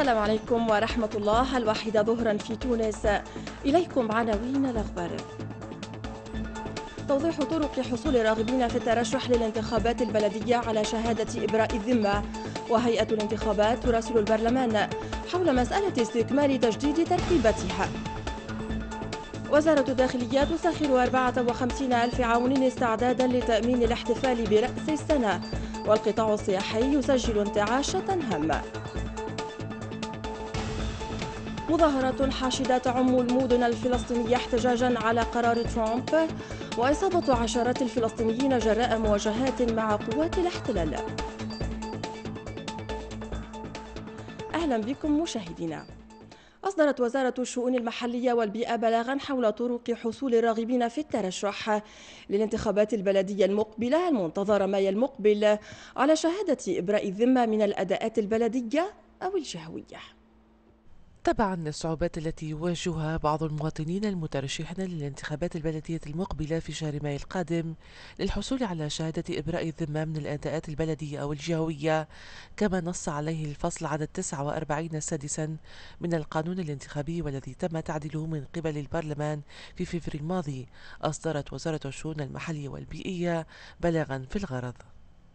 السلام عليكم ورحمة الله الواحدة ظهرا في تونس إليكم عناوين الأخبار توضيح طرق حصول الراغبين في الترشح للانتخابات البلدية على شهادة إبراء الذمة وهيئة الانتخابات تراسل البرلمان حول مسألة استكمال تجديد ترتيبتها وزارة الداخلية تسخر 54 ألف عون استعدادا لتأمين الاحتفال برأس السنة والقطاع السياحي يسجل انتعاشة هامة مظاهرات حاشدة تعم المدن الفلسطينية احتجاجا على قرار ترامب وإصابة عشرات الفلسطينيين جراء مواجهات مع قوات الاحتلال أهلا بكم مشاهدينا أصدرت وزارة الشؤون المحلية والبيئة بلاغا حول طرق حصول الراغبين في الترشح للانتخابات البلدية المقبلة المنتظرة ماي المقبل على شهادة إبراء الذمة من الأداءات البلدية أو الجهوية تبعا للصعوبات التي يواجهها بعض المواطنين المترشحين للانتخابات البلدية المقبلة في شهر مايو القادم للحصول على شهادة إبراء الذمة من الأداءات البلدية أو الجهوية كما نص عليه الفصل عدد 49 سادسا من القانون الانتخابي والذي تم تعديله من قبل البرلمان في فبراير الماضي أصدرت وزارة الشؤون المحلية والبيئية بلاغا في الغرض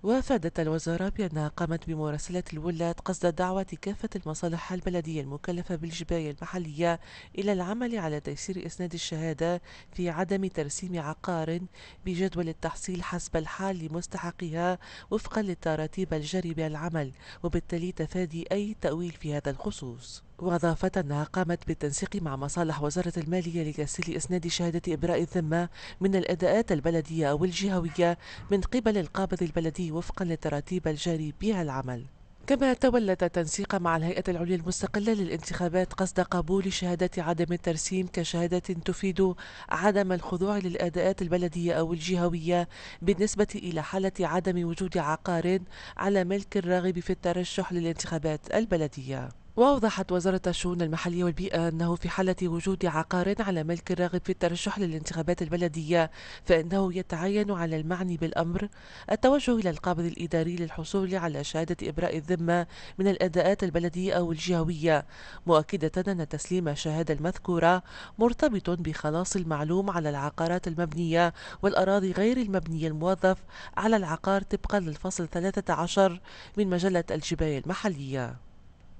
وأفادت الوزارة بأنها قامت بمراسلة الولاة قصد دعوة كافة المصالح البلدية المكلفة بالجباية المحلية إلى العمل على تيسير إسناد الشهادة في عدم ترسيم عقار بجدول التحصيل حسب الحال لمستحقها وفقا للتراتيب الجاري بها العمل وبالتالي تفادي أي تأويل في هذا الخصوص وأضافة أنها قامت بالتنسيق مع مصالح وزارة المالية لتسهيل إسناد شهادة إبراء الذمة من الأداءات البلدية أو الجهوية من قبل القابض البلدي وفقا للتراتيب الجاري بها العمل كما تولت التنسيق مع الهيئة العليا المستقلة للانتخابات قصد قبول شهادة عدم الترسيم كشهادة تفيد عدم الخضوع للأداءات البلدية أو الجهوية بالنسبة إلى حالة عدم وجود عقار على ملك الراغب في الترشح للانتخابات البلدية وأوضحت وزارة الشؤون المحلية والبيئة أنه في حالة وجود عقار على ملك الراغب في الترشح للانتخابات البلدية فإنه يتعين على المعني بالأمر التوجه إلى القابض الإداري للحصول على شهادة إبراء الذمة من الأداءات البلدية أو الجهوية مؤكدة أن تسليم الشهادة المذكورة مرتبط بخلاص المعلوم على العقارات المبنية والأراضي غير المبنية الموظف على العقار طبقا للفصل 13 من مجلة الجباية المحلية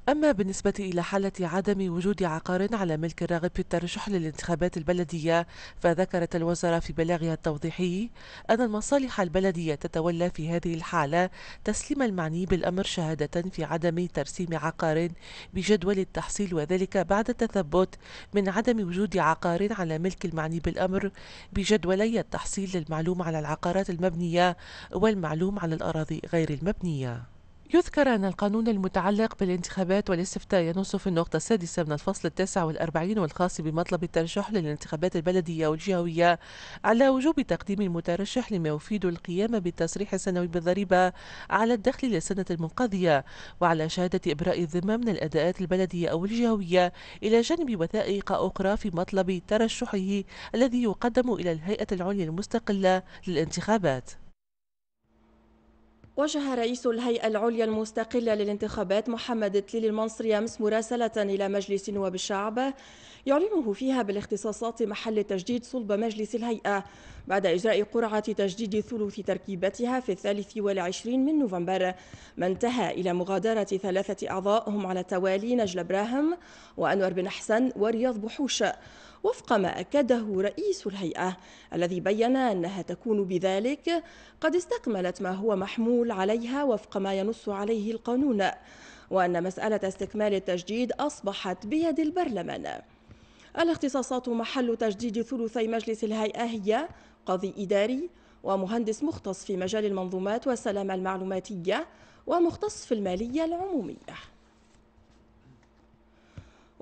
أما بالنسبة إلى حالة عدم وجود عقار على ملك الراغب في الترشح للانتخابات البلدية فذكرت الوزارة في بلاغها التوضيحي أن المصالح البلدية تتولى في هذه الحالة تسليم المعني بالأمر شهادة في عدم ترسيم عقار بجدول التحصيل وذلك بعد التثبت من عدم وجود عقار على ملك المعني بالأمر بجدولي التحصيل للمعلوم على العقارات المبنية والمعلوم على الأراضي غير المبنية يذكر أن القانون المتعلق بالانتخابات والاستفتاء ينص في النقطة السادسة من الفصل التاسع والأربعين والخاص بمطلب الترشح للانتخابات البلدية والجهوية على وجوب تقديم المترشح لما يفيد القيام بالتصريح السنوي بالضريبة على الدخل للسنة المنقضية وعلى شهادة إبراء الذمة من الأداءات البلدية أو الجهوية إلى جانب وثائق أخرى في مطلب ترشحه الذي يقدم إلى الهيئة العليا المستقلة للانتخابات وجه رئيس الهيئة العليا المستقلة للانتخابات محمد تليل المنصري أمس مراسلة إلى مجلس نواب الشعب يعلنه فيها بالاختصاصات محل تجديد صلب مجلس الهيئة بعد إجراء قرعة تجديد ثلث تركيبتها في الثالث والعشرين من نوفمبر ما انتهى إلى مغادرة ثلاثة أعضاء هم على التوالي نجل إبراهيم وأنور بن حسن ورياض بحوش وفق ما أكده رئيس الهيئة الذي بين أنها تكون بذلك قد استكملت ما هو محمول عليها وفق ما ينص عليه القانون وأن مسألة استكمال التجديد أصبحت بيد البرلمان الاختصاصات محل تجديد ثلثي مجلس الهيئة هي قاضي إداري ومهندس مختص في مجال المنظومات والسلامة المعلوماتية ومختص في المالية العمومية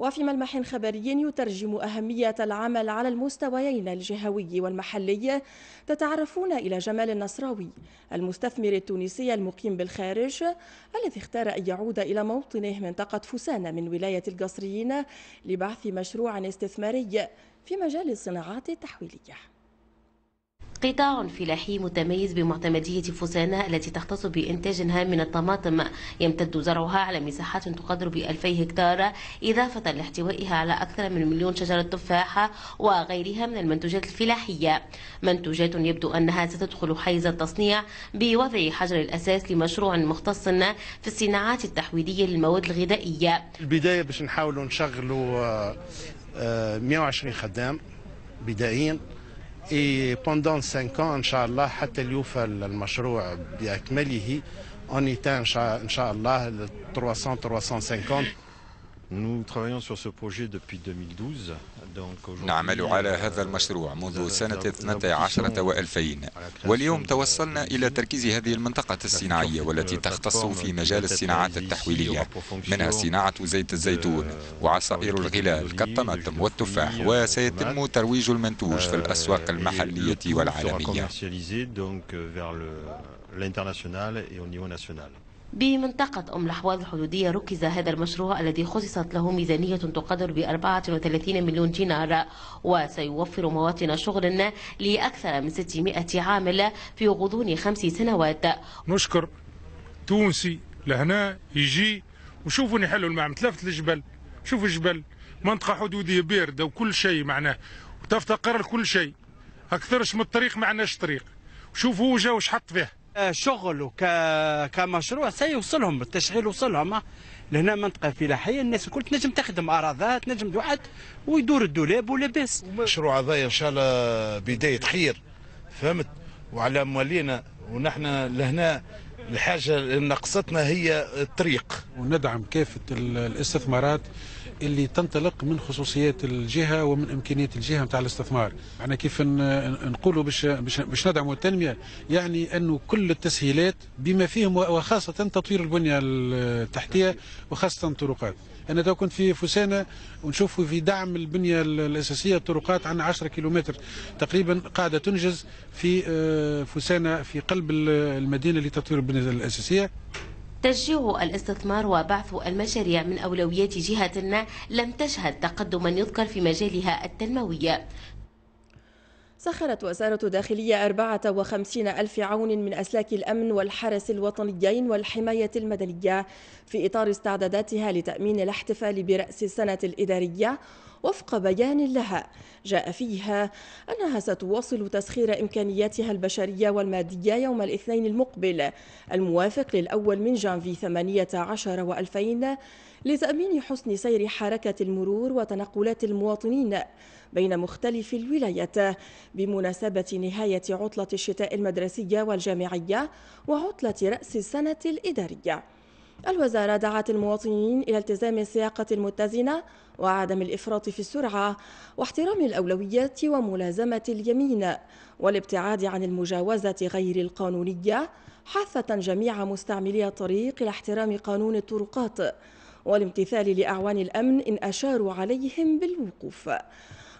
وفي ملمح خبري يترجم أهمية العمل على المستويين الجهوي والمحلي تتعرفون إلى جمال النصراوي المستثمر التونسي المقيم بالخارج الذي اختار أن يعود إلى موطنه منطقة فسانة من ولاية القصريين لبعث مشروع استثماري في مجال الصناعات التحويليه قطاع فلاحي متميز بمعتمدية فوسانة التي تختص بإنتاجها من الطماطم يمتد زرعها على مساحات تقدر ب 2000 هكتار إضافة لاحتوائها على أكثر من مليون شجرة تفاحة وغيرها من المنتوجات الفلاحية منتوجات يبدو أنها ستدخل حيز التصنيع بوضع حجر الأساس لمشروع مختص في الصناعات التحويلية للمواد الغذائية البداية باش نحاولوا نشغلوا 120 آه، آه، خدام بدائيين Et pendant cinq ans, Inch'Allah, حتى يوفى المشروع بأكمله, on éteint, Inch'Allah, 300-350 نعمل euh, على هذا المشروع منذ سنة 12 و2000 واليوم توصلنا إلى تركيز هذه المنطقة الصناعية والتي تختص في مجال الصناعات التحويلية منها صناعة زيت الزيتون وعصائر الغلال كالطماطم والتفاح وسيتم ترويج المنتوج في الأسواق euh, المحلية والعالمية. بمنطقة أم الأحواض الحدودية ركز هذا المشروع الذي خصصت له ميزانية تقدر ب 34 مليون دينار وسيوفر مواطن شغل لأكثر من 600 عامل في غضون خمس سنوات نشكر تونسي لهنا يجي وشوفوا نحلوا المعمل متلفت الجبل شوفوا الجبل منطقة حدودية باردة وكل شيء معناه وتفتقر لكل شيء أكثرش من الطريق ما عندناش طريق شوفوا وجا وش حط فيه شغل وك كمشروع سيوصلهم التشغيل وصلهم لهنا منطقه فلاحيه الناس الكل تنجم تخدم اراضي تنجم توعد ويدور الدولاب ولاباس المشروع هذا ان شاء الله بدايه خير فهمت وعلى موالينا ونحن لهنا الحاجه اللي نقصتنا هي الطريق وندعم كافه الاستثمارات اللي تنطلق من خصوصيات الجهه ومن امكانيات الجهه نتاع الاستثمار احنا كيف نقولوا باش باش ندعموا التنميه يعني انه كل التسهيلات بما فيهم وخاصه تطوير البنيه التحتيه وخاصه الطرقات انا تو كنت في فوسانه ونشوف في دعم البنيه الاساسيه الطرقات عن 10 كيلومتر تقريبا قاعده تنجز في آه، فوسانه في قلب المدينه لتطوير البنيه الاساسيه تشجيع الاستثمار وبعث المشاريع من أولويات جهتنا لم تشهد تقدما يذكر في مجالها التنموي سخرت وزارة الداخلية 54 ألف عون من أسلاك الأمن والحرس الوطنيين والحماية المدنية في إطار استعداداتها لتأمين الاحتفال برأس السنة الإدارية وفق بيان لها جاء فيها أنها ستواصل تسخير إمكانياتها البشرية والمادية يوم الاثنين المقبل الموافق للأول من جانفي 18 و2000 لتأمين حسن سير حركة المرور وتنقلات المواطنين بين مختلف الولايات بمناسبة نهاية عطلة الشتاء المدرسية والجامعية وعطلة رأس السنة الإدارية الوزارة دعت المواطنين إلى التزام السياقة المتزنة وعدم الإفراط في السرعة واحترام الأولويات وملازمة اليمين والابتعاد عن المجاوزة غير القانونية حثة جميع مستعملي الطريق إلى احترام قانون الطرقات والامتثال لأعوان الأمن إن أشاروا عليهم بالوقوف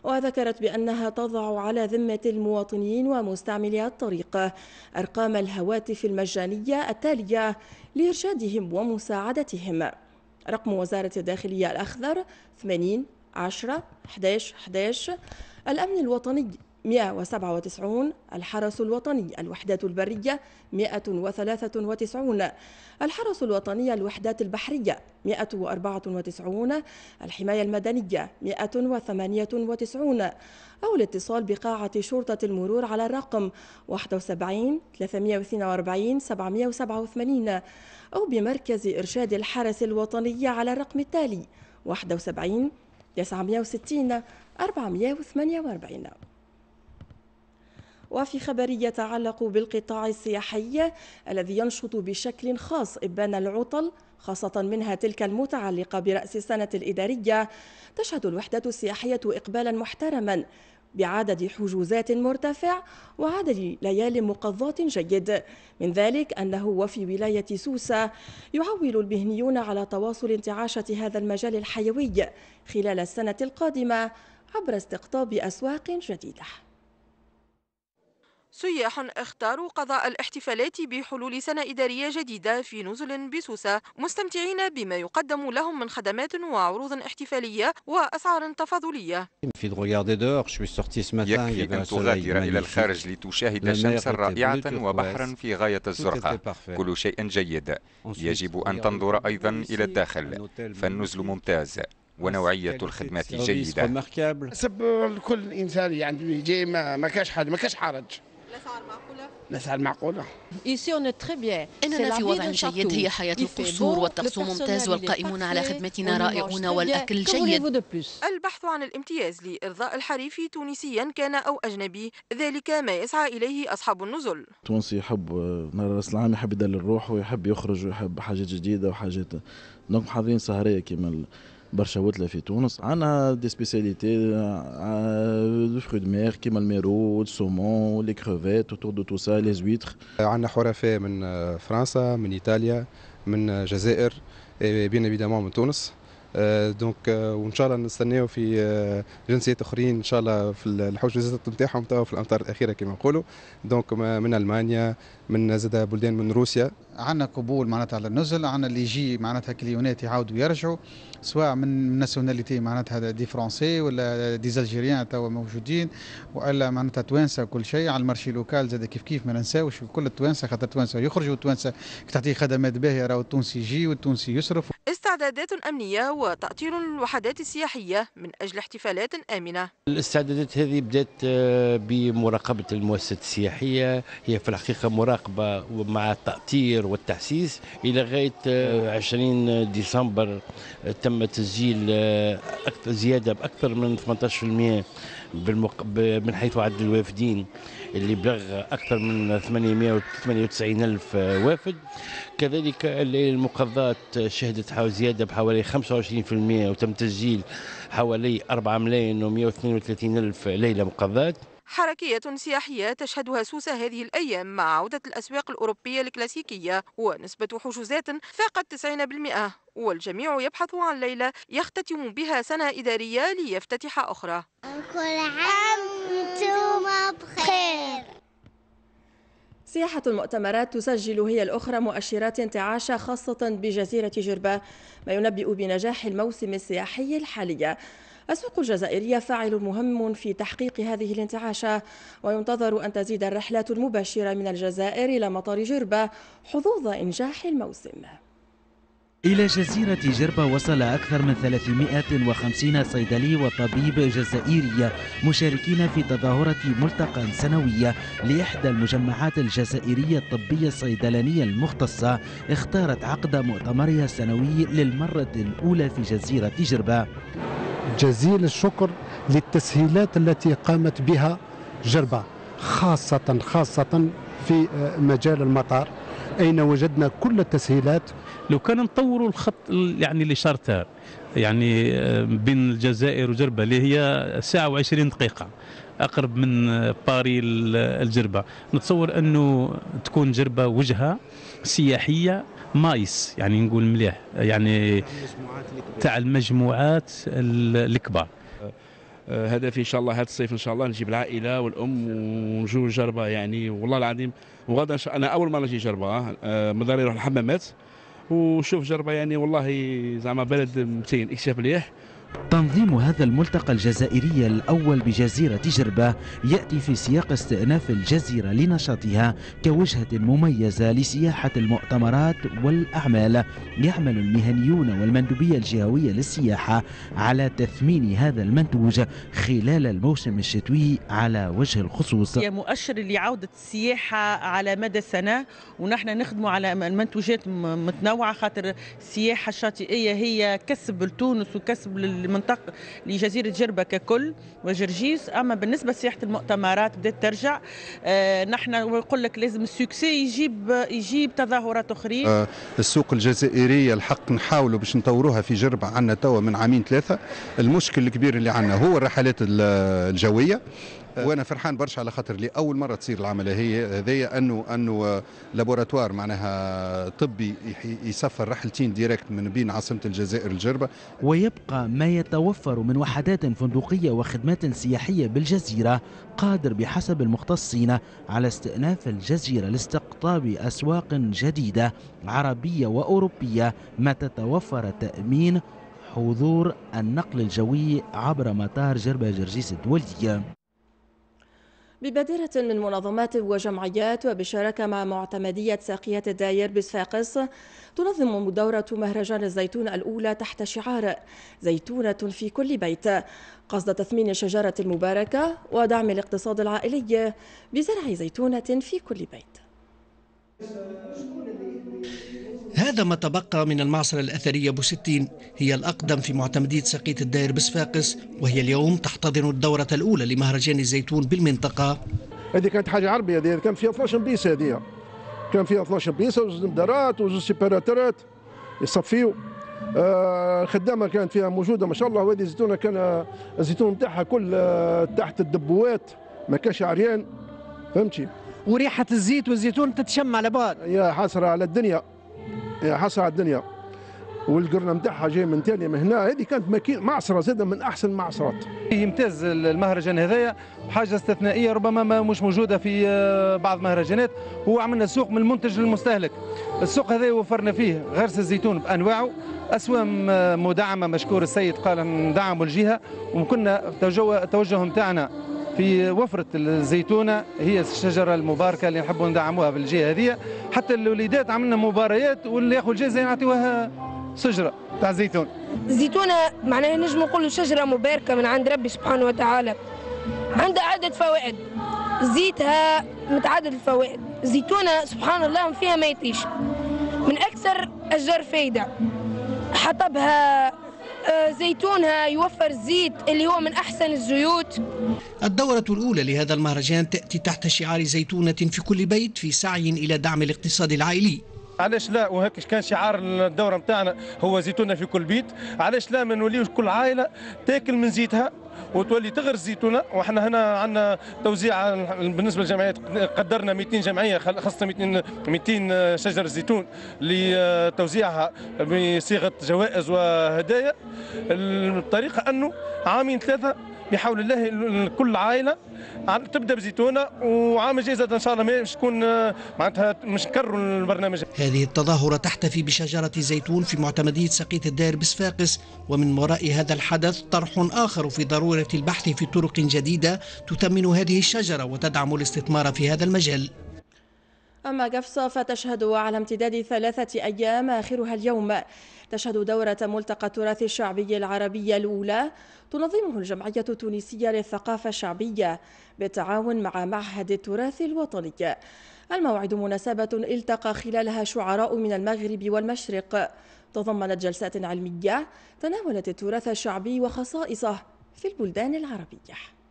وذكرت بأنها تضع على ذمة المواطنين ومستعملي الطريق أرقام الهواتف المجانية التالية لإرشادهم ومساعدتهم رقم وزارة الداخلية الأخضر 80 10 11 11 الأمن الوطني 197 الحرس الوطني الوحدات البرية 193 الحرس الوطني الوحدات البحرية 194 الحماية المدنية 198 أو الاتصال بقاعة شرطة المرور على الرقم 71 342 787 أو بمركز إرشاد الحرس الوطني على الرقم التالي 71 960 448 وفي خبر يتعلق بالقطاع السياحي الذي ينشط بشكل خاص إبان العطل خاصة منها تلك المتعلقة برأس السنة الإدارية تشهد الوحدة السياحية إقبالا محترما بعدد حجوزات مرتفع وعدد ليالي مقضاة جيد من ذلك أنه وفي ولاية سوسة يعول المهنيون على تواصل انتعاشة هذا المجال الحيوي خلال السنة القادمة عبر استقطاب أسواق جديدة سياح اختاروا قضاء الاحتفالات بحلول سنة إدارية جديدة في نزل بسوسة مستمتعين بما يقدم لهم من خدمات وعروض احتفالية وأسعار تفاضلية يكفي أن تغادر إلى الخارج لتشاهد شمسا رائعة وبحرا في غاية الزرقة كل شيء جيد يجب أن تنظر أيضا إلى الداخل فالنزل ممتاز ونوعية الخدمات جيدة حسب كل إنسان يعني جاي ما كاش حد ما كاش حرج l'asar ma'qula l'asar ma'qula إننا في وضع جيد هي حياة القصور والطقس ممتاز والقائمون على خدمتنا رائعون والأكل جيد البحث عن الامتياز لإرضاء الحريف تونسيا كان أو أجنبي ذلك ما يسعى إليه أصحاب النزل تونسي يحب نهار راس العام يحب يدلل روحه ويحب يخرج ويحب حاجات جديدة وحاجات دونك حاضرين سهرية كيما برشا وتله في تونس عنا دي سبيسياليتي دو فخو دو مير كيما الميرو السومون لي كروفيت اوتور دو تو سا لي زويتر عندنا حرفاء من آه، فرنسا من ايطاليا من الجزائر بيان ايفيدامون من تونس دونك آه، آه، وان شاء الله نستناو في جنسيات اخرين ان شاء الله في الحوش نتاعهم توا في الامطار الاخيره كما نقولوا دونك من المانيا من زاد بلدان من روسيا عندنا قبول معناتها على النزل عندنا اللي يجي معناتها كليونات يعاودوا يرجعوا سواء من ناسيوناليتي معناتها دي فرونسي ولا دي الجيريان توا موجودين والا معناتها توانسه كل شيء على المارشي لوكال زاد كيف كيف ما ننساوش كل التوانسه خاطر التوانسه يخرجوا التوانسه تعطيه خدمات باهيه راهو التونسي يجي والتونسي يصرف استعدادات أمنية وتأطير الوحدات السياحية من أجل احتفالات آمنة الاستعدادات هذه بدأت آه، بمراقبة المؤسسات السياحية هي في الحقيقة مراقبه المراقبة ومع التأطير والتحسيس إلى غاية 20 آه، ديسمبر آه، تم تسجيل آه، زيادة بأكثر من 18% من حيث عدد الوافدين اللي بلغ أكثر من 898 ألف وافد كذلك الليلة المقضاة شهدت زيادة بحوالي 25% وتم تسجيل حوالي 4 ملايين و132 ألف ليلة مقضاة حركية سياحية تشهدها سوسة هذه الأيام مع عودة الأسواق الأوروبية الكلاسيكية ونسبة حجوزات فاقت 90% والجميع يبحث عن ليلة يختتم بها سنة إدارية ليفتتح أخرى كل عام وانتم بخير سياحة المؤتمرات تسجل هي الأخرى مؤشرات انتعاش خاصة بجزيرة جربة ما ينبئ بنجاح الموسم السياحي الحالي السوق الجزائرية فاعل مهم في تحقيق هذه الانتعاشة وينتظر أن تزيد الرحلات المباشرة من الجزائر إلى مطار جربة حظوظ إنجاح الموسم إلى جزيرة جربة وصل أكثر من 350 صيدلي وطبيب جزائري مشاركين في تظاهرة ملتقى سنوية لإحدى المجمعات الجزائرية الطبية الصيدلانية المختصة اختارت عقد مؤتمرها السنوي للمرة الأولى في جزيرة جربة جزيل الشكر للتسهيلات التي قامت بها جربة خاصة خاصة في آه، مجال المطار أين وجدنا كل التسهيلات لو كان نطوروا الخط يعني اللي شارتر يعني آه، بين الجزائر وجربة اللي هي ساعة وعشرين دقيقة أقرب من آه، باري الجربة نتصور أنه تكون جربة وجهة سياحية مايس يعني نقول مليح يعني تاع المجموعات الكبار آه، هدفي ان شاء الله هذا الصيف ان شاء الله نجيب العائله والام ونجو جربه يعني والله العظيم وغدا انا اول مره نجي جربه مداري نروح الحمامات وشوف جربه يعني والله زعما بلد متين اكتشاف ليه تنظيم هذا الملتقى الجزائري الأول بجزيرة جربة يأتي في سياق استئناف الجزيرة لنشاطها كوجهة مميزة لسياحة المؤتمرات والأعمال يعمل المهنيون والمندوبية الجهوية للسياحة على تثمين هذا المنتوج خلال الموسم الشتوي على وجه الخصوص هي مؤشر لعودة السياحة على مدى سنة ونحن نخدم على منتوجات متنوعة خاطر السياحة الشاطئية هي كسب لتونس وكسب لل للمنطقه لجزيره جربه ككل وجرجيس اما بالنسبه لسياحه المؤتمرات بدات ترجع آه نحن نقول لك لازم السوكسي يجيب يجيب تظاهرات اخرى آه السوق الجزائريه الحق نحاولوا باش نطوروها في جربه عندنا توا من عامين ثلاثه المشكل الكبير اللي عندنا هو الرحلات الجويه أه. وانا فرحان برشا على خاطر لاول مره تصير العمليه هي هذايا انه انه لابوراتوار معناها طبي يسفر رحلتين ديريكت من بين عاصمه الجزائر الجربه ويبقى ما يتوفر من وحدات فندقيه وخدمات سياحيه بالجزيره قادر بحسب المختصين على استئناف الجزيره لاستقطاب اسواق جديده عربيه واوروبيه ما تتوفر تامين حضور النقل الجوي عبر مطار جربة جرجيس الدولي ببادرة من منظمات وجمعيات وبشراكة مع معتمدية ساقية الداير بصفاقس تنظم دورة مهرجان الزيتون الأولى تحت شعار زيتونة في كل بيت قصد تثمين الشجرة المباركة ودعم الاقتصاد العائلي بزرع زيتونة في كل بيت هذا ما تبقى من المعصرة الأثرية أبو ستين هي الأقدم في معتمدية سقيت الداير بصفاقس وهي اليوم تحتضن الدورة الأولى لمهرجان الزيتون بالمنطقة هذه كانت حاجة عربية هذه كان فيها 12 بيسة هذه كان فيها 12 بيسة وزوج مدارات وزوج سيباراترات يصفيوا الخدامه آه، كانت فيها موجوده ما شاء الله وهذه الزيتونه كان الزيتون نتاعها كل آه تحت الدبوات ما كانش عريان فهمتي وريحه الزيت والزيتون تتشم على بعض يا حسره على الدنيا حصل على الدنيا والقرنه نتاعها جاي من ثانيه من هنا هذه كانت معصره زاده من احسن المعصرات. يمتاز المهرجان هذايا حاجه استثنائيه ربما ما مش موجوده في آه، بعض المهرجانات هو عملنا سوق من المنتج للمستهلك. السوق هذا وفرنا فيه غرس الزيتون بانواعه اسوام آه، مدعمه مشكور السيد قال ندعموا الجهه وكنا توجه التوجه نتاعنا في وفرة الزيتونة هي الشجرة المباركة اللي نحبوا ندعموها في الجهة هذه حتى الوليدات عملنا مباريات واللي ياخذ الجائزة نعطيوها شجرة تاع الزيتون الزيتونة معناها نجم نقولوا شجرة مباركة من عند ربي سبحانه وتعالى عندها عدة فوائد زيتها متعدد الفوائد الزيتونة سبحان الله فيها ما يطيش من أكثر أشجار فايدة حطبها آه، زيتونها يوفر زيت اللي هو من أحسن الزيوت الدورة الأولى لهذا المهرجان تأتي تحت شعار زيتونة في كل بيت في سعي إلى دعم الاقتصاد العائلي علاش لا وهيك كان شعار الدوره نتاعنا هو زيتونه في كل بيت علاش لا ما نوليوش كل عائله تاكل من زيتها وتولي تغرس زيتونه وحنا هنا عندنا توزيع بالنسبه للجمعيات قدرنا 200 جمعيه خاصه 200 200 شجر زيتون لتوزيعها بصيغه جوائز وهدايا الطريقه انه عامين ثلاثه بحول الله كل عائله تبدا بزيتونه وعام جيزة ان شاء الله مش تكون آه، معناتها مش نكرروا البرنامج. هذه التظاهره تحتفي بشجره زيتون في معتمديه سقيط الدائر بصفاقس ومن وراء هذا الحدث طرح اخر في ضروره البحث في طرق جديده تثمن هذه الشجره وتدعم الاستثمار في هذا المجال. أما قفصة فتشهد على امتداد ثلاثة أيام آخرها اليوم تشهد دورة ملتقى التراث الشعبي العربي الأولى تنظمه الجمعية التونسية للثقافة الشعبية بالتعاون مع معهد التراث الوطني الموعد مناسبة التقى خلالها شعراء من المغرب والمشرق تضمنت جلسات علمية تناولت التراث الشعبي وخصائصه في البلدان العربية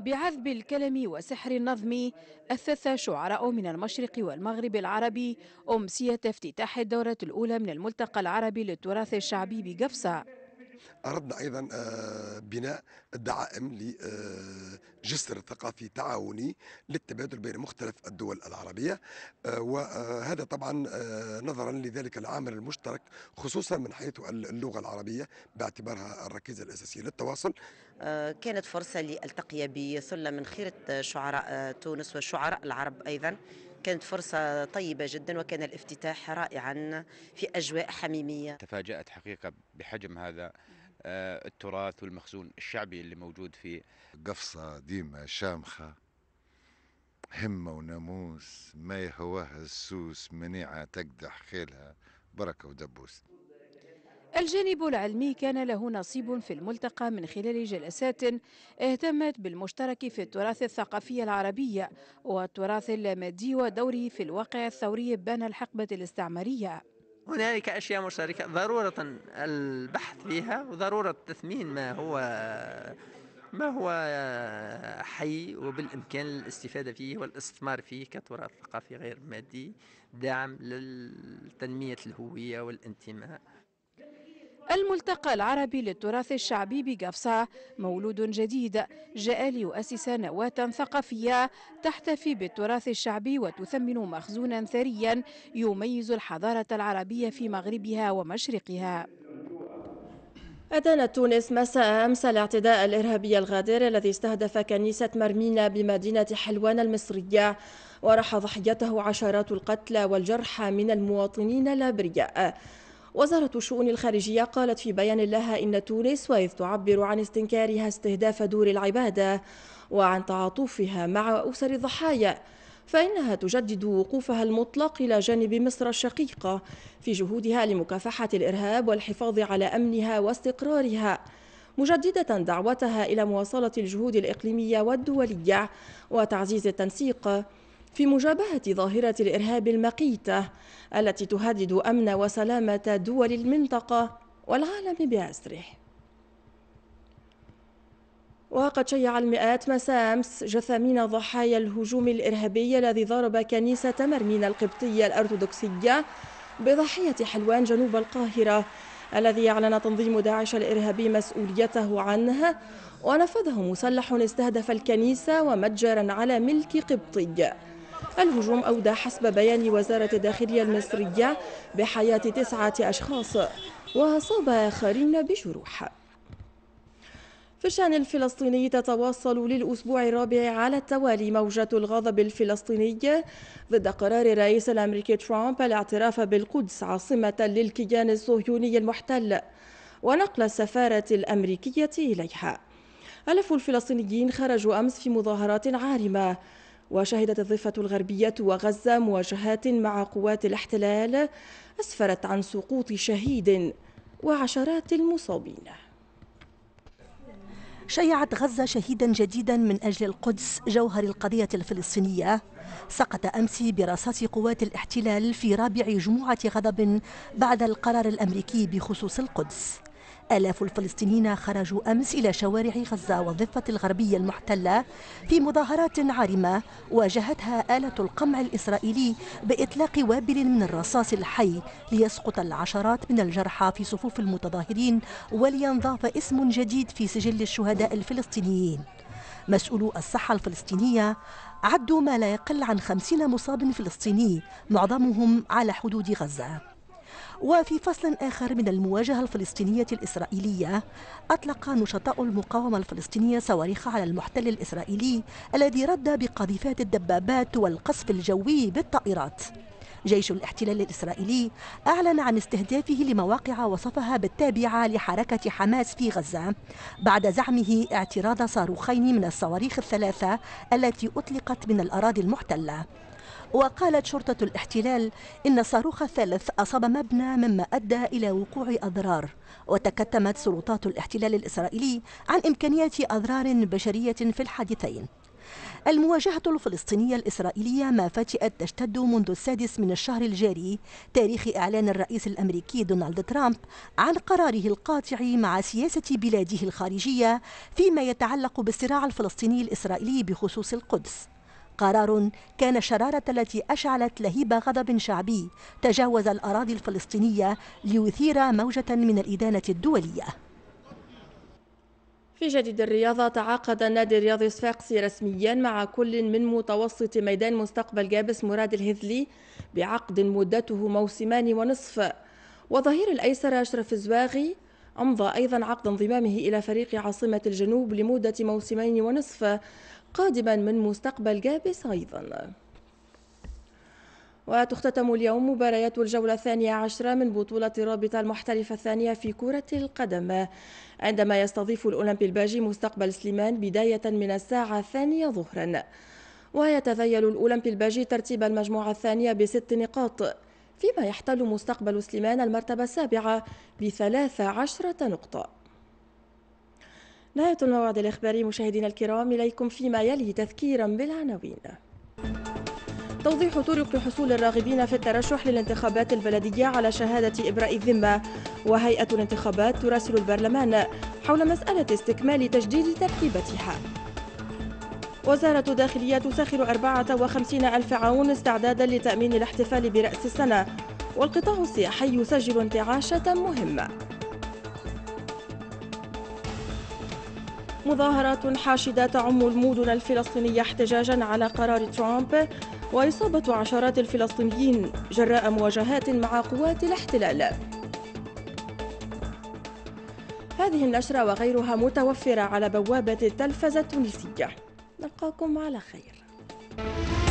بعذب الكلم وسحر النظم أثث شعراء من المشرق والمغرب العربي أمسية افتتاح الدورة الأولى من الملتقى العربي للتراث الشعبي بقفصة أردنا أيضا آه، بناء دعائم لجسر آه، ثقافي تعاوني للتبادل بين مختلف الدول العربية آه، وهذا طبعا نظرا لذلك العامل المشترك خصوصا من حيث اللغة العربية باعتبارها الركيزة الأساسية للتواصل كانت فرصة لألتقي بسلة من خيرة شعراء تونس والشعراء العرب أيضا كانت فرصة طيبة جدا وكان الافتتاح رائعا في أجواء حميمية تفاجأت حقيقة بحجم هذا آه، التراث والمخزون الشعبي اللي موجود في قفصة ديمة شامخة همة وناموس ما يهواها السوس منيعة تقدح خيلها بركة ودبوس الجانب العلمي كان له نصيب في الملتقى من خلال جلسات اهتمت بالمشترك في التراث الثقافي العربي والتراث اللامادي ودوره في الواقع الثوري بين الحقبة الاستعمارية هنالك أشياء مشتركة ضرورة البحث فيها وضرورة تثمين ما هو ما هو حي وبالإمكان الاستفادة فيه والاستثمار فيه كتراث ثقافي غير مادي دعم لتنمية الهوية والانتماء الملتقى العربي للتراث الشعبي بقفصة مولود جديد جاء ليؤسس نواة ثقافية تحتفي بالتراث الشعبي وتثمن مخزونا ثريا يميز الحضارة العربية في مغربها ومشرقها أدانت تونس مساء أمس الاعتداء الإرهابي الغادر الذي استهدف كنيسة مرمينا بمدينة حلوان المصرية وراح ضحيته عشرات القتلى والجرحى من المواطنين الأبرياء وزارة الشؤون الخارجية قالت في بيان لها إن تونس وإذ تعبر عن استنكارها استهداف دور العبادة وعن تعاطفها مع أسر الضحايا فإنها تجدد وقوفها المطلق إلى جانب مصر الشقيقة في جهودها لمكافحة الإرهاب والحفاظ على أمنها واستقرارها مجددة دعوتها إلى مواصلة الجهود الإقليمية والدولية وتعزيز التنسيق في مجابهة ظاهرة الإرهاب المقيتة التي تهدد أمن وسلامة دول المنطقة والعالم بأسره وقد شيع المئات مسامس جثامين ضحايا الهجوم الإرهابي الذي ضرب كنيسة مرمين القبطية الأرثوذكسية بضاحية حلوان جنوب القاهرة الذي أعلن تنظيم داعش الإرهابي مسؤوليته عنه ونفذه مسلح استهدف الكنيسة ومتجرا على ملك قبطي الهجوم أودى حسب بيان وزارة الداخلية المصرية بحياة تسعة أشخاص وأصاب آخرين بجروح في الشأن الفلسطيني تتواصل للأسبوع الرابع على التوالي موجة الغضب الفلسطيني ضد قرار الرئيس الأمريكي ترامب الاعتراف بالقدس عاصمة للكيان الصهيوني المحتل ونقل السفارة الأمريكية إليها ألف الفلسطينيين خرجوا أمس في مظاهرات عارمة وشهدت الضفة الغربية وغزة مواجهات مع قوات الاحتلال أسفرت عن سقوط شهيد وعشرات المصابين شيعت غزة شهيدا جديدا من أجل القدس جوهر القضية الفلسطينية سقط أمس برصاص قوات الاحتلال في رابع جمعة غضب بعد القرار الأمريكي بخصوص القدس آلاف الفلسطينيين خرجوا أمس إلى شوارع غزة والضفة الغربية المحتلة في مظاهرات عارمة واجهتها آلة القمع الإسرائيلي بإطلاق وابل من الرصاص الحي ليسقط العشرات من الجرحى في صفوف المتظاهرين ولينضاف اسم جديد في سجل الشهداء الفلسطينيين مسؤولو الصحة الفلسطينية عدوا ما لا يقل عن خمسين مصاب فلسطيني معظمهم على حدود غزة وفي فصل آخر من المواجهة الفلسطينية الإسرائيلية أطلق نشطاء المقاومة الفلسطينية صواريخ على المحتل الإسرائيلي الذي رد بقذيفات الدبابات والقصف الجوي بالطائرات جيش الاحتلال الإسرائيلي أعلن عن استهدافه لمواقع وصفها بالتابعة لحركة حماس في غزة بعد زعمه اعتراض صاروخين من الصواريخ الثلاثة التي أطلقت من الأراضي المحتلة وقالت شرطة الاحتلال إن صاروخ ثالث أصاب مبنى مما أدى إلى وقوع أضرار وتكتمت سلطات الاحتلال الإسرائيلي عن إمكانية أضرار بشرية في الحادثين المواجهة الفلسطينية الإسرائيلية ما فتئت تشتد منذ السادس من الشهر الجاري تاريخ إعلان الرئيس الأمريكي دونالد ترامب عن قراره القاطع مع سياسة بلاده الخارجية فيما يتعلق بالصراع الفلسطيني الإسرائيلي بخصوص القدس قرار كان شرارة التي أشعلت لهيب غضب شعبي تجاوز الأراضي الفلسطينية ليثير موجة من الإدانة الدولية في جديد الرياضة تعاقد نادي الرياضي صفاقسي رسميا مع كل من متوسط ميدان مستقبل جابس مراد الهذلي بعقد مدته موسمان ونصف وظهير الأيسر أشرف الزواغي أمضى أيضا عقد انضمامه إلى فريق عاصمة الجنوب لمدة موسمين ونصف قادما من مستقبل جابس أيضا وتختتم اليوم مباريات الجولة الثانية عشرة من بطولة رابطة المحترفة الثانية في كرة القدم عندما يستضيف الأولمبي الباجي مستقبل سليمان بداية من الساعة الثانية ظهرا ويتذيل الأولمبي الباجي ترتيب المجموعة الثانية بست نقاط فيما يحتل مستقبل سليمان المرتبة السابعة بثلاث عشرة نقطة نهاية الموعد الإخباري مشاهدينا الكرام إليكم فيما يلي تذكيرا بالعناوين توضيح طرق حصول الراغبين في الترشح للانتخابات البلدية على شهادة إبراء الذمة وهيئة الانتخابات تراسل البرلمان حول مسألة استكمال تجديد ترتيبتها وزارة داخلية تسخر 54 ألف عون استعدادا لتأمين الاحتفال برأس السنة والقطاع السياحي يسجل انتعاشة مهمة مظاهرات حاشدة تعم المدن الفلسطينية احتجاجا على قرار ترامب وإصابة عشرات الفلسطينيين جراء مواجهات مع قوات الاحتلال هذه النشرة وغيرها متوفرة على بوابة التلفزة التونسية نلقاكم على خير